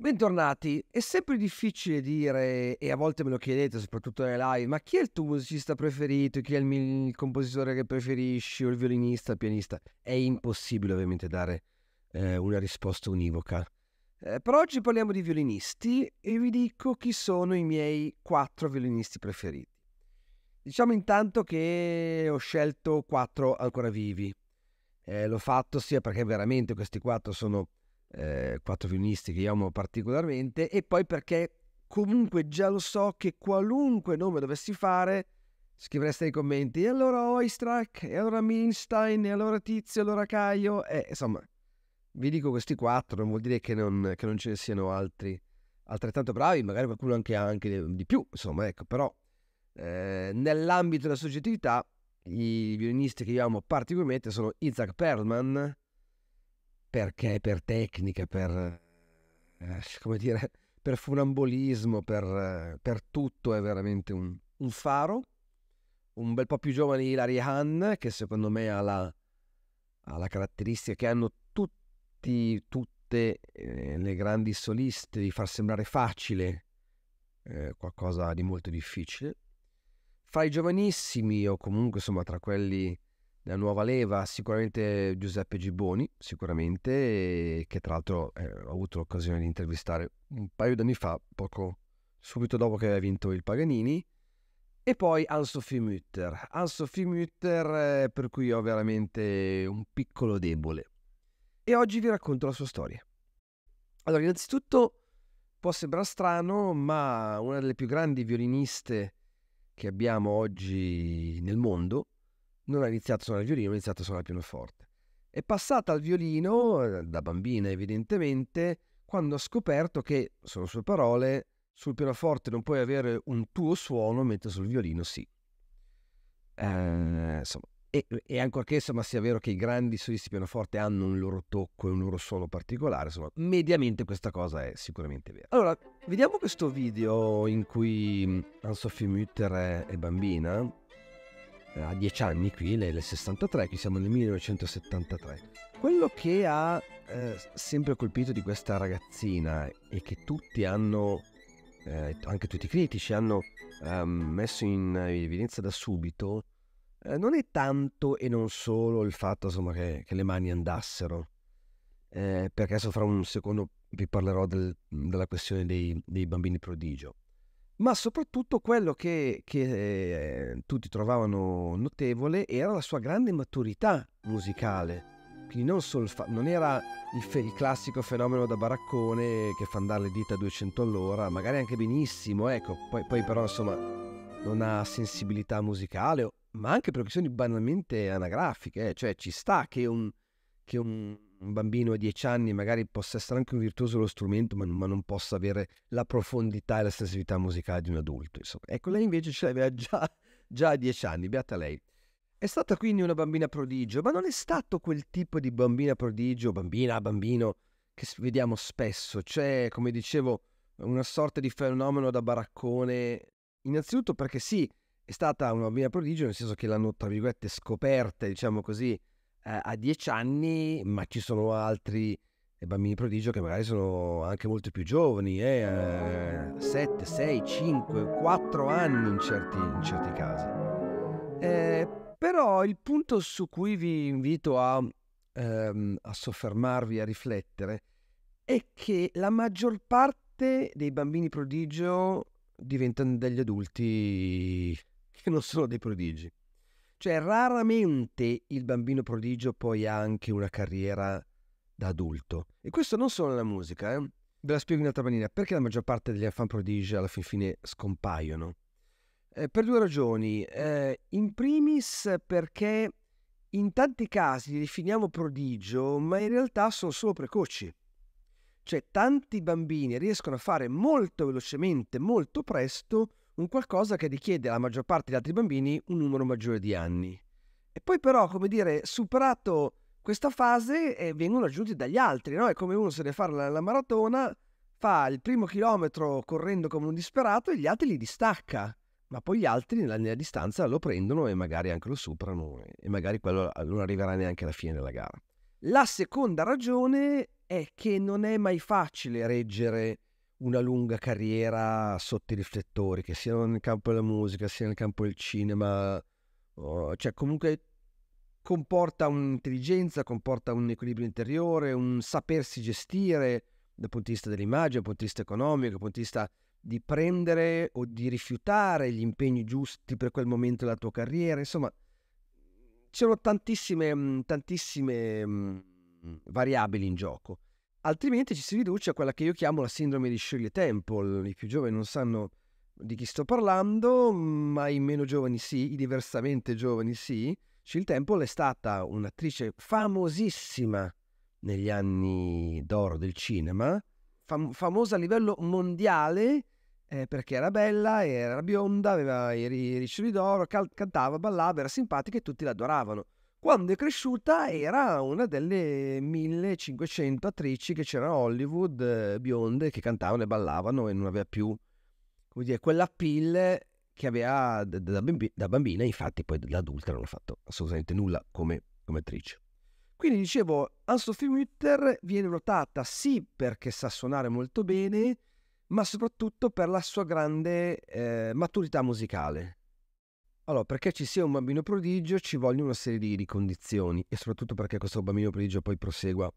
Bentornati, è sempre difficile dire, e a volte me lo chiedete, soprattutto nelle live, ma chi è il tuo musicista preferito, chi è il, il compositore che preferisci, o il violinista, il pianista? È impossibile ovviamente dare eh, una risposta univoca. Eh, però oggi parliamo di violinisti e vi dico chi sono i miei quattro violinisti preferiti. Diciamo intanto che ho scelto quattro ancora vivi. Eh, l'ho fatto sia perché veramente questi quattro sono eh, quattro violinisti che io amo particolarmente, e poi perché comunque già lo so che qualunque nome dovessi fare, scrivereste nei commenti, e allora Oistrak e allora Minstein, e allora Tizio, e allora Caio, e insomma, vi dico questi quattro, non vuol dire che non, che non ce ne siano altri altrettanto bravi, magari qualcuno anche, anche di più, insomma, ecco, però eh, nell'ambito della soggettività i violinisti che io amo particolarmente sono Isaac Perlman, perché, per tecnica, per, eh, come dire, per funambolismo, per, per tutto è veramente un, un, faro. Un bel po' più giovane Hilary Han, che secondo me ha la, ha la caratteristica che hanno tutti, tutte eh, le grandi soliste di far sembrare facile eh, qualcosa di molto difficile. Fra i giovanissimi, o comunque insomma tra quelli la nuova leva sicuramente Giuseppe Gibboni, sicuramente, che tra l'altro eh, ho avuto l'occasione di intervistare un paio d'anni fa, poco subito dopo che aveva vinto il Paganini. E poi Anne-Sophie Mütter. Anne-Sophie Mütter eh, per cui ho veramente un piccolo debole. E oggi vi racconto la sua storia. Allora, innanzitutto può sembrare strano, ma una delle più grandi violiniste che abbiamo oggi nel mondo, non ha iniziato a suonare il violino, ha iniziato a suonare il pianoforte. È passata al violino, eh, da bambina evidentemente, quando ha scoperto che, sono sue parole, sul pianoforte non puoi avere un tuo suono, mentre sul violino sì. Eh, insomma, e, e ancorché insomma, sia vero che i grandi solisti pianoforte hanno un loro tocco e un loro suono particolare, insomma, mediamente questa cosa è sicuramente vera. Allora, vediamo questo video in cui mm, Anne-Sophie Mutter è, è bambina eh, a 10 anni qui, nel 63, qui siamo nel 1973. Quello che ha eh, sempre colpito di questa ragazzina e che tutti hanno, eh, anche tutti i critici, hanno eh, messo in evidenza da subito, eh, non è tanto e non solo il fatto insomma, che, che, le mani andassero, eh, perché adesso fra un secondo vi parlerò del, della questione dei, dei bambini prodigio ma soprattutto quello che, che eh, tutti trovavano notevole era la sua grande maturità musicale. Quindi non, fa- non era il, fe- il, classico fenomeno da baraccone che fa andare le dita a 200 all'ora, magari anche benissimo, ecco, poi, poi però insomma non ha sensibilità musicale, ma anche per questioni banalmente anagrafiche, eh. cioè ci sta che un, che un un bambino a 10 anni magari possa essere anche un virtuoso dello strumento, ma, ma non possa avere la profondità e la sensibilità musicale di un adulto. Insomma. Ecco, lei invece ce l'aveva già, già a 10 anni, beata lei. È stata quindi una bambina prodigio, ma non è stato quel tipo di bambina prodigio, bambina, bambino, che vediamo spesso. C'è, come dicevo, una sorta di fenomeno da baraccone. Innanzitutto perché sì, è stata una bambina prodigio, nel senso che l'hanno, tra virgolette, scoperta, diciamo così, eh, a dieci anni, ma ci sono altri eh, bambini prodigio che magari sono anche molto più giovani, eh, 7, 6, 5, 4 anni in certi, in certi casi. Eh, però il punto su cui vi invito a, ehm, a soffermarvi, a riflettere, è che la maggior parte dei bambini prodigio diventano degli adulti che non sono dei prodigi. Cioè, raramente il bambino prodigio poi ha anche una carriera da adulto. E questo non solo nella musica, eh. Ve la spiego in un'altra maniera. Perché la maggior parte degli fan prodigi alla fin fine scompaiono? Eh, per due ragioni. Eh, in primis perché in tanti casi li definiamo prodigio, ma in realtà sono solo precoci. Cioè tanti bambini riescono a fare molto velocemente, molto presto, un qualcosa che richiede alla maggior parte degli altri bambini un numero maggiore di anni. E poi però, come dire, superato questa fase eh, vengono aggiunti dagli altri, no? È come uno se deve fare la, la maratona, fa il primo chilometro correndo come un disperato e gli altri li distacca ma poi gli altri nella, nella, distanza lo prendono e magari anche lo superano e magari quello eh, non arriverà neanche alla fine della gara. La seconda ragione è che non è mai facile reggere una lunga carriera sotto i riflettori, che siano nel campo della musica, sia nel campo del cinema, oh, cioè comunque comporta un'intelligenza, comporta un equilibrio interiore, un sapersi gestire dal punto di vista dell'immagine, dal punto di vista economico, dal punto di vista di prendere o di rifiutare gli impegni giusti per quel momento della tua carriera, insomma, c'erano tantissime, tantissime mhmm, variabili in gioco altrimenti ci si riduce a quella che io chiamo la sindrome di Shirley Temple. I più giovani non sanno di chi sto parlando, ma i meno giovani sì, i diversamente giovani sì. Shirley Temple è stata un'attrice famosissima negli anni d'oro del cinema, fam- famosa a livello mondiale eh, perché era bella, era bionda, aveva i riccioli d'oro, cal- cantava, ballava, era simpatica e tutti l'adoravano. Quando è cresciuta era una delle 1500 attrici che c'era a Hollywood, eh, bionde, che cantavano e ballavano e non aveva più, come dire, quell'appeal che aveva da, da, bambi- da, bambina, infatti poi da adulta non ha fatto assolutamente nulla come, come attrice. Quindi dicevo, Anne-Sophie Mutter viene notata sì perché sa suonare molto bene, ma soprattutto per la sua grande eh, maturità musicale. Allora, perché ci sia un bambino prodigio ci vogliono una serie di, di, condizioni e soprattutto perché questo bambino prodigio poi prosegua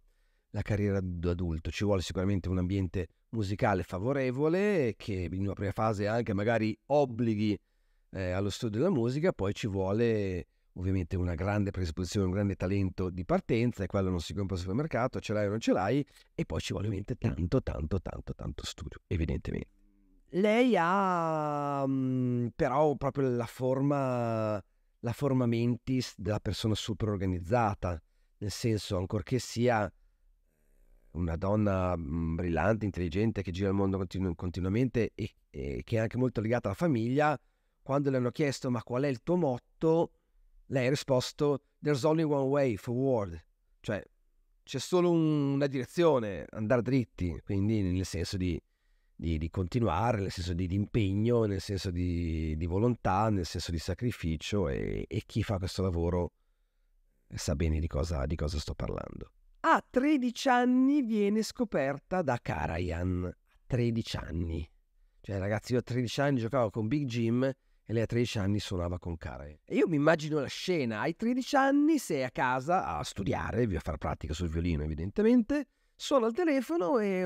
la carriera da adulto. Ci vuole sicuramente un ambiente musicale favorevole che in una prima fase anche magari obblighi eh, allo studio della musica, poi ci vuole ovviamente una grande predisposizione, un grande talento di partenza e quello non si compra al supermercato, ce l'hai o non ce l'hai e poi ci vuole ovviamente tanto, tanto, tanto, tanto studio, evidentemente. Lei ha mhmm, però proprio la forma, la forma mentis della persona super organizzata, nel senso, ancorché sia una donna mhmm, brillante, intelligente, che gira il mondo continu- continuamente e, e, che è anche molto legata alla famiglia, quando le hanno chiesto ma qual è il tuo motto, lei ha risposto There's only one way forward, cioè c'è solo un, una direzione, andare dritti, quindi nel senso di di, di, continuare, nel senso di, di impegno, nel senso di, di, volontà, nel senso di sacrificio e, e, chi fa questo lavoro sa bene di cosa, di cosa sto parlando. A 13 anni viene scoperta da Karajan. 13 anni. Cioè ragazzi, io a 13 anni giocavo con Big Jim e lei a 13 anni suonava con Karajan. E io mi immagino la scena. Ai 13 anni sei a casa a studiare, a fare pratica sul violino evidentemente Suona il telefono e,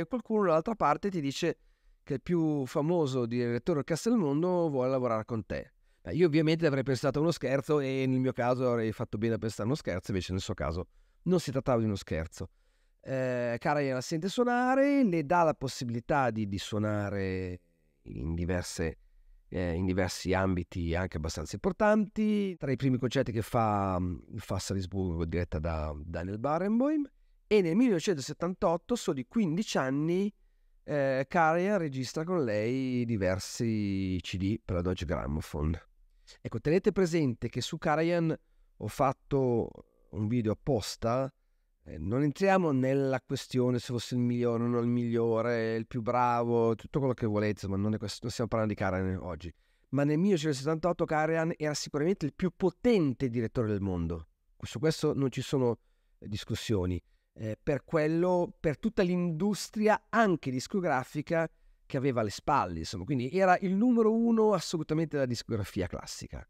e qualcuno dall'altra parte ti dice che il più famoso direttore del mondo vuole lavorare con te. Beh, io ovviamente avrei pensato a uno scherzo e nel mio caso avrei fatto bene a pensare a uno scherzo, invece nel suo caso non si trattava di uno scherzo. Eh, Cara gliela sente suonare, le dà la possibilità di, di suonare in diverse eh, in diversi ambiti anche abbastanza importanti. Tra i primi concerti che fa, mm, fa Salisburgo, diretta da Daniel Barenboim, e nel 1978, soli 15 anni, eh, Karian registra con lei diversi CD per la Dodge Gramophone. Ecco, tenete presente che su Karajan ho fatto un video apposta. Eh, non entriamo nella questione se fosse il migliore o non il migliore, il più bravo, tutto quello che volete, ma non, è questo, non stiamo parlando di Karen oggi. Ma nel 1978 Karen era sicuramente il più potente direttore del mondo. Su questo non ci sono eh, discussioni eh, per, quello, per tutta l'industria anche discografica che aveva alle spalle, insomma, quindi era il numero uno assolutamente della discografia classica.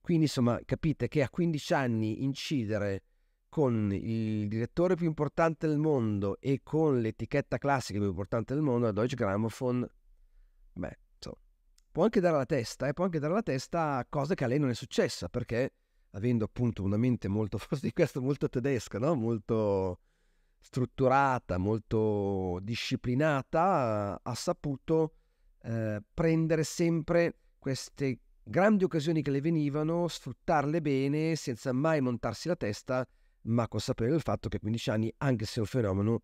Quindi insomma capite che a 15 anni incidere con il direttore più importante del mondo e con l'etichetta classica più importante del mondo, la Deutsche Grammophon, beh, insomma, può anche dare la testa, e eh? può anche dare la testa a cose che a lei non è successa, perché avendo appunto una mente molto, forse di questo, molto tedesca, no? molto strutturata, molto disciplinata, ha saputo eh, prendere sempre queste grandi occasioni che le venivano, sfruttarle bene senza mai montarsi la testa, ma consapevole del fatto che a 15 anni, anche se è un fenomeno,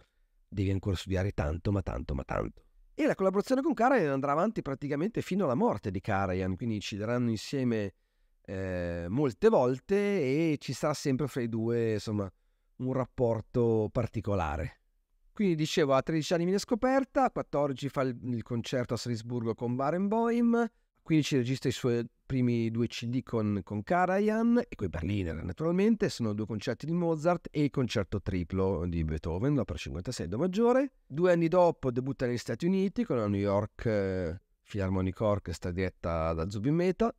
devi ancora studiare tanto, ma tanto, ma tanto. E la collaborazione con Karajan andrà avanti praticamente fino alla morte di Karajan, quindi ci daranno insieme eh, molte volte e ci sarà sempre fra i due, insomma, un rapporto particolare. Quindi dicevo, a 13 anni viene scoperta, a 14 fa il, il concerto a Salisburgo con Barenboim, a 15 registra i suoi primi due CD con, con Karajan e coi Berliner naturalmente, sono due concerti di Mozart e il concerto triplo di Beethoven, l'opera 56 do maggiore. Due anni dopo debutta negli Stati Uniti con la New York eh, Philharmonic Orchestra diretta da Zubin Mehta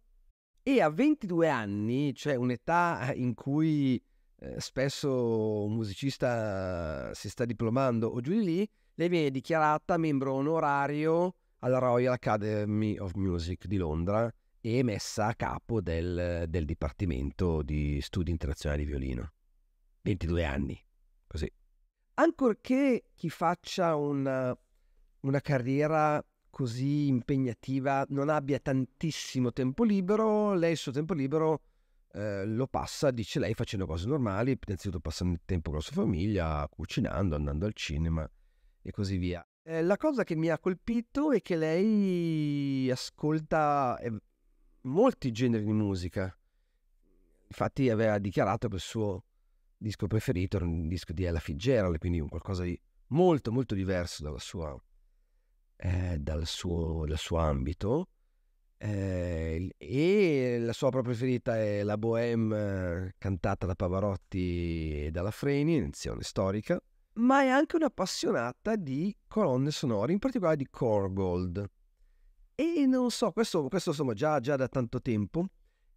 e a 22 anni, cioè un'età in cui Ehm, spesso un musicista si sta diplomando o giù di lì, lei viene dichiarata membro onorario alla Royal Academy of Music di Londra e messa a capo del, del Dipartimento di Studi Internazionali di Violino. 22 anni, così. Ancorché chi faccia una, una carriera così impegnativa non abbia tantissimo tempo libero, lei il suo tempo libero eh, lo passa, dice lei, facendo cose normali, innanzitutto passando il tempo con la sua famiglia, cucinando, andando al cinema e così via. Eh, la cosa che mi ha colpito è che lei ascolta eh, molti generi di musica. Infatti aveva dichiarato che il suo disco preferito era un disco di Ella Fitzgerald, quindi un qualcosa di molto molto diverso sua, eh, dal, suo, dal suo ambito. Eh, e la sua opera preferita è la Bohème eh, cantata da Pavarotti e dalla Freni, edizione storica, ma è anche un'appassionata di colonne sonore, in particolare di Korgold. E non so, questo, questo insomma già, già, da tanto tempo,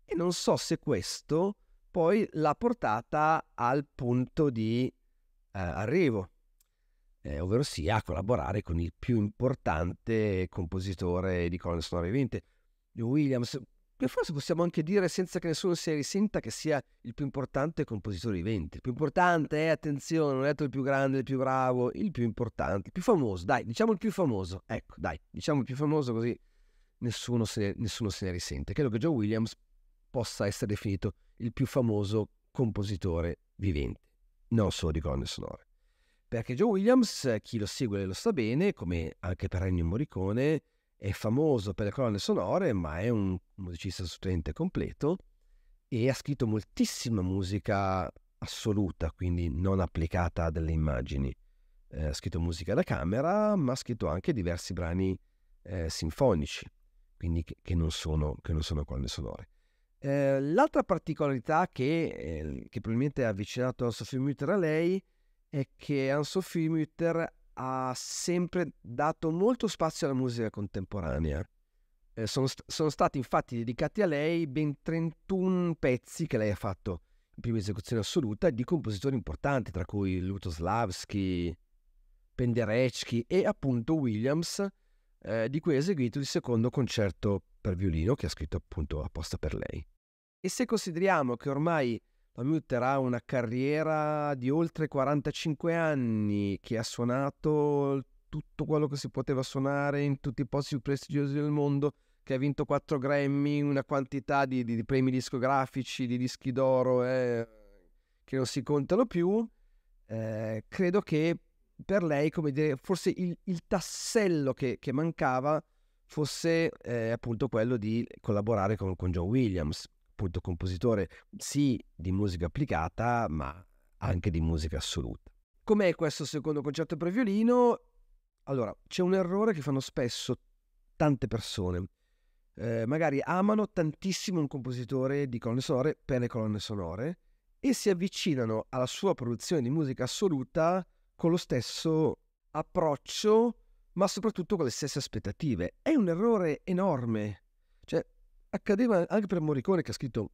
e non so se questo poi l'ha portata al punto di eh, arrivo, eh, ovvero sia a collaborare con il più importante compositore di colonne sonore vivente Williams, che forse possiamo anche dire senza che nessuno si risenta che sia il più importante compositore vivente. Il più importante, eh, attenzione, non è detto il più grande, il più bravo, il più importante, il più famoso, dai, diciamo il più famoso, ecco, dai, diciamo il più famoso così nessuno se, nessuno se ne risente. Credo che Joe Williams possa essere definito il più famoso compositore vivente, non solo di colonne sonore. Perché Joe Williams, chi lo segue lo sa bene, come anche per Ennio Morricone, è famoso per le colonne sonore, ma è un musicista assolutamente completo e ha scritto moltissima musica assoluta, quindi non applicata a delle immagini. Eh, ha scritto musica da camera, ma ha scritto anche diversi brani eh, sinfonici, quindi che, che, non sono, che non sono colonne sonore. Eh, l'altra particolarità che, eh, che probabilmente ha avvicinato Anne-Sophie Mutter a lei è che Anne-Sophie Mutter ha sempre dato molto spazio alla musica contemporanea. Eh, sono, st- sono, stati infatti dedicati a lei ben 31 pezzi che lei ha fatto in prima esecuzione assoluta di compositori importanti, tra cui Lutoslavski, Penderecki e appunto Williams, eh, di cui ha eseguito il secondo concerto per violino che ha scritto appunto apposta per lei. E se consideriamo che ormai Muter una carriera di oltre 45 anni che ha suonato tutto quello che si poteva suonare in tutti i posti più prestigiosi del mondo, che ha vinto 4 Grammy, una quantità di, di, di premi discografici, di dischi d'oro eh, che non si contano più. Eh, credo che per lei, come dire, forse il, il tassello che, che, mancava fosse eh, appunto quello di collaborare con, con John Williams appunto compositore sì di musica applicata, ma anche di musica assoluta. Com'è questo secondo concerto per violino? Allora, c'è un errore che fanno spesso tante persone. Eh, magari amano tantissimo un compositore di colonne sonore per le colonne sonore e si avvicinano alla sua produzione di musica assoluta con lo stesso approccio, ma soprattutto con le stesse aspettative. È un errore enorme. Cioè, accadeva anche per Morricone che ha scritto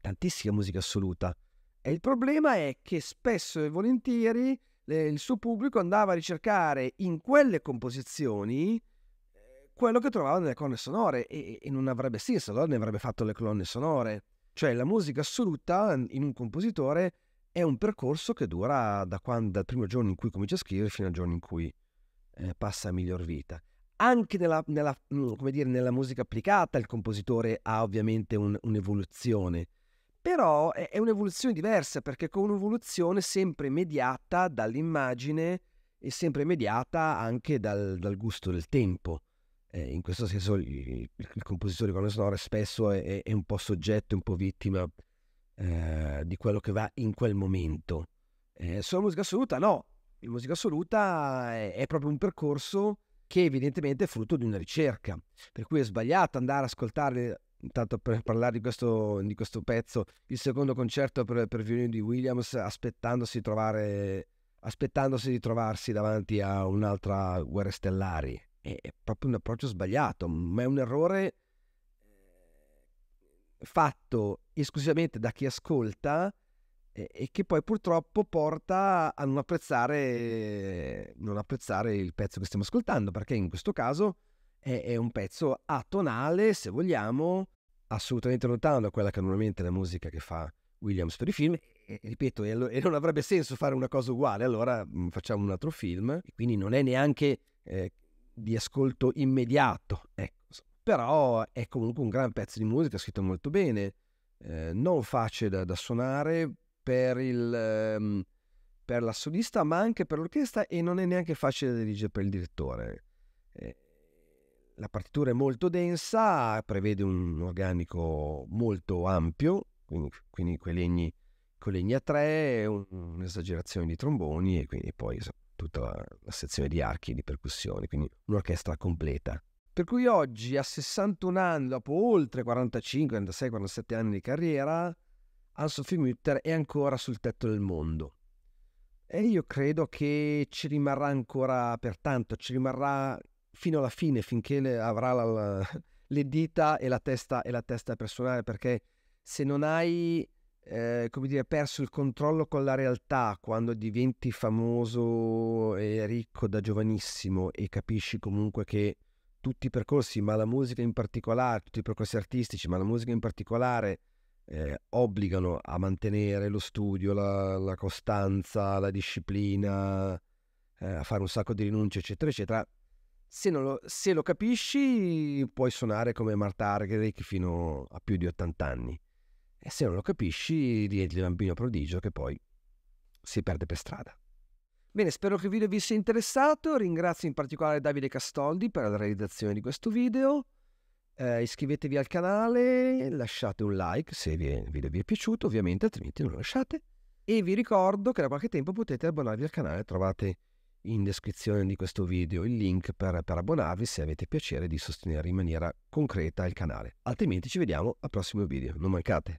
tantissima musica assoluta. E il problema è che spesso e volentieri eh, il suo pubblico andava a ricercare in quelle composizioni eh, quello che trovava nelle colonne sonore e, e non avrebbe senso, allora ne avrebbe fatto le colonne sonore. Cioè la musica assoluta in un compositore è un percorso che dura da quando, dal primo giorno in cui comincia a scrivere fino al giorno in cui eh, passa a miglior vita anche nella, nella, mm, dire, nella, musica applicata il compositore ha ovviamente un, un'evoluzione, però è, è, un'evoluzione diversa perché con un'evoluzione sempre mediata dall'immagine e sempre mediata anche dal, dal gusto del tempo. Eh, in questo senso il, il, compositore con la sonora spesso è, è, un po' soggetto, un po' vittima eh, di quello che va in quel momento. Eh, sulla musica assoluta no, in musica assoluta è, è proprio un percorso che evidentemente è frutto di una ricerca. Per cui è sbagliato andare ad ascoltare, intanto per parlare di questo, di questo pezzo, il secondo concerto per, per violino di Williams aspettandosi, trovare, aspettandosi di trovarsi davanti a un'altra guerra Stellari. È proprio un approccio sbagliato, ma è un errore eh, fatto esclusivamente da chi ascolta e, e che poi purtroppo porta a non apprezzare, non apprezzare, il pezzo che stiamo ascoltando, perché in questo caso è, è un pezzo atonale, se vogliamo, assolutamente lontano da quella che normalmente è la musica che fa Williams per i film. ripeto, e, non avrebbe senso fare una cosa uguale, allora mm, facciamo un altro film. quindi non è neanche eh, di ascolto immediato, ecco. Però è comunque un gran pezzo di musica, scritto molto bene, eh, non facile da, da suonare, per, il, um, per la solista, ma anche per l'orchestra e non è neanche facile da dirigere per il direttore. Eh, la partitura è molto densa, prevede un organico molto ampio, quindi, quindi quei legni con legni a tre, un, un'esagerazione di tromboni e quindi poi tutta la, la sezione di archi e di percussioni, quindi un'orchestra completa. Per cui oggi, a 61 anni, dopo oltre 45, 46, 47 anni di carriera, al Ansofimutter è ancora sul tetto del mondo. E io credo che ci rimarrà ancora per tanto, ci rimarrà fino alla fine, finché avrà la, la, le dita e la, testa, e la testa personale, perché se non hai eh, come dire, perso il controllo con la realtà quando diventi famoso e ricco da giovanissimo e capisci comunque che tutti i percorsi, ma la musica in particolare, tutti i percorsi artistici, ma la musica in particolare, eh, obbligano a mantenere lo studio, la, la costanza, la disciplina, eh, a fare un sacco di rinunce, eccetera, eccetera. Se lo, se, lo, capisci, puoi suonare come Marta Argerich fino a più di 80 anni. E se non lo capisci, diventi un bambino prodigio che poi si perde per strada. Bene, spero che il video vi sia interessato. Ringrazio in particolare Davide Castoldi per la realizzazione di questo video eh, iscrivetevi al canale, lasciate un like se il video vi è piaciuto, ovviamente, altrimenti non lo lasciate. E vi ricordo che da qualche tempo potete abbonarvi al canale, trovate in descrizione di questo video il link per, per abbonarvi se avete piacere di sostenere in maniera concreta il canale. Altrimenti ci vediamo al prossimo video, non mancate!